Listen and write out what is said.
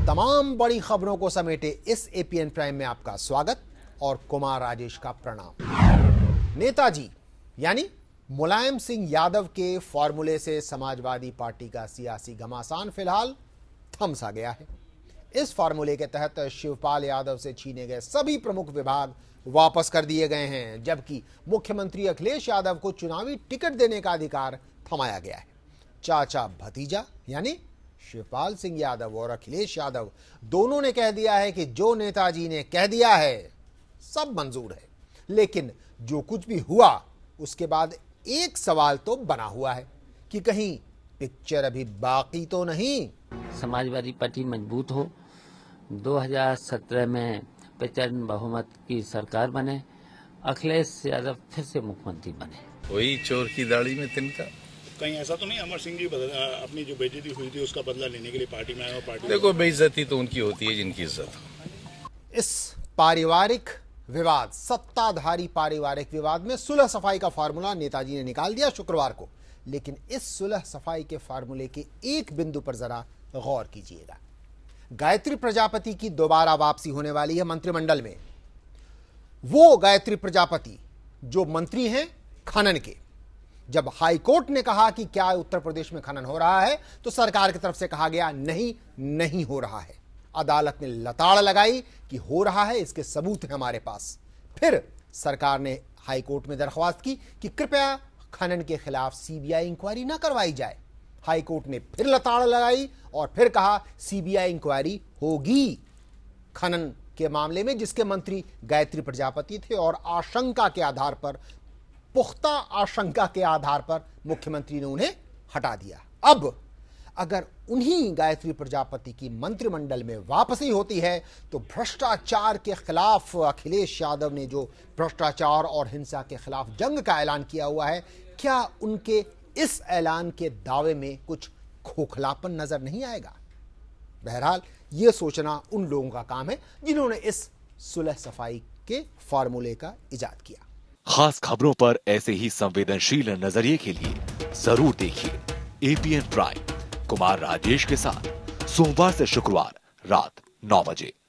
की तमाम बड़ी खबरों को समेटे इस एपीएन प्राइम में आपका स्वागत और कुमार राजेश का प्रणाम नेताजी यानी मुलायम सिंह यादव के फॉर्मूले से समाजवादी पार्टी का सियासी घमासान फिलहाल थम सा गया है इस फॉर्मूले के तहत शिवपाल यादव से छीने गए सभी प्रमुख विभाग वापस कर दिए गए हैं जबकि मुख्यमंत्री अखिलेश यादव को चुनावी टिकट देने का अधिकार थमाया गया है चाचा भतीजा यानी शिवपाल सिंह यादव और अखिलेश यादव दोनों ने कह दिया है कि जो नेताजी ने कह दिया है सब मंजूर है लेकिन जो कुछ भी हुआ उसके बाद एक सवाल तो बना हुआ है कि कहीं पिक्चर अभी बाकी तो नहीं समाजवादी पार्टी मजबूत हो 2017 में प्रचंड बहुमत की सरकार बने अखिलेश यादव फिर से मुख्यमंत्री बने वही चोर की दाढ़ी में तिनका कहीं ऐसा तो नहीं अमर सिंह जी अपनी जो बेजती हुई थी उसका बदला लेने के लिए पार्टी में आया पार्टी देखो बेइज्जती तो उनकी होती है जिनकी इज्जत इस पारिवारिक विवाद सत्ताधारी पारिवारिक विवाद में सुलह सफाई का फार्मूला नेताजी ने निकाल दिया शुक्रवार को लेकिन इस सुलह सफाई के फार्मूले के एक बिंदु पर जरा गौर कीजिएगा गायत्री प्रजापति की दोबारा वापसी होने वाली है मंत्रिमंडल में वो गायत्री प्रजापति जो मंत्री हैं खनन के जब हाईकोर्ट ने कहा कि क्या उत्तर प्रदेश में खनन हो रहा है तो सरकार की तरफ से कहा गया नहीं नहीं हो रहा है अदालत ने लताड़ लगाई कि हो रहा है इसके सबूत हैं हमारे पास फिर सरकार ने हाईकोर्ट में दरख्वास्त की कि कृपया खनन के खिलाफ सीबीआई इंक्वायरी ना करवाई जाए हाईकोर्ट ने फिर लताड़ लगाई और फिर कहा सीबीआई इंक्वायरी होगी खनन के मामले में जिसके मंत्री गायत्री प्रजापति थे और आशंका के आधार पर पुख्ता आशंका के आधार पर मुख्यमंत्री ने उन्हें हटा दिया अब अगर उन्हीं गायत्री प्रजापति की मंत्रिमंडल में वापसी होती है तो भ्रष्टाचार के खिलाफ अखिलेश यादव ने जो भ्रष्टाचार और हिंसा के खिलाफ जंग का ऐलान किया हुआ है क्या उनके इस ऐलान के दावे में कुछ खोखलापन नजर नहीं आएगा बहरहाल यह सोचना उन लोगों का काम है जिन्होंने इस सुलह सफाई के फार्मूले का इजाद किया खास खबरों पर ऐसे ही संवेदनशील नजरिए के लिए जरूर देखिए एपीएन प्राइम कुमार राजेश के साथ सोमवार से शुक्रवार रात नौ बजे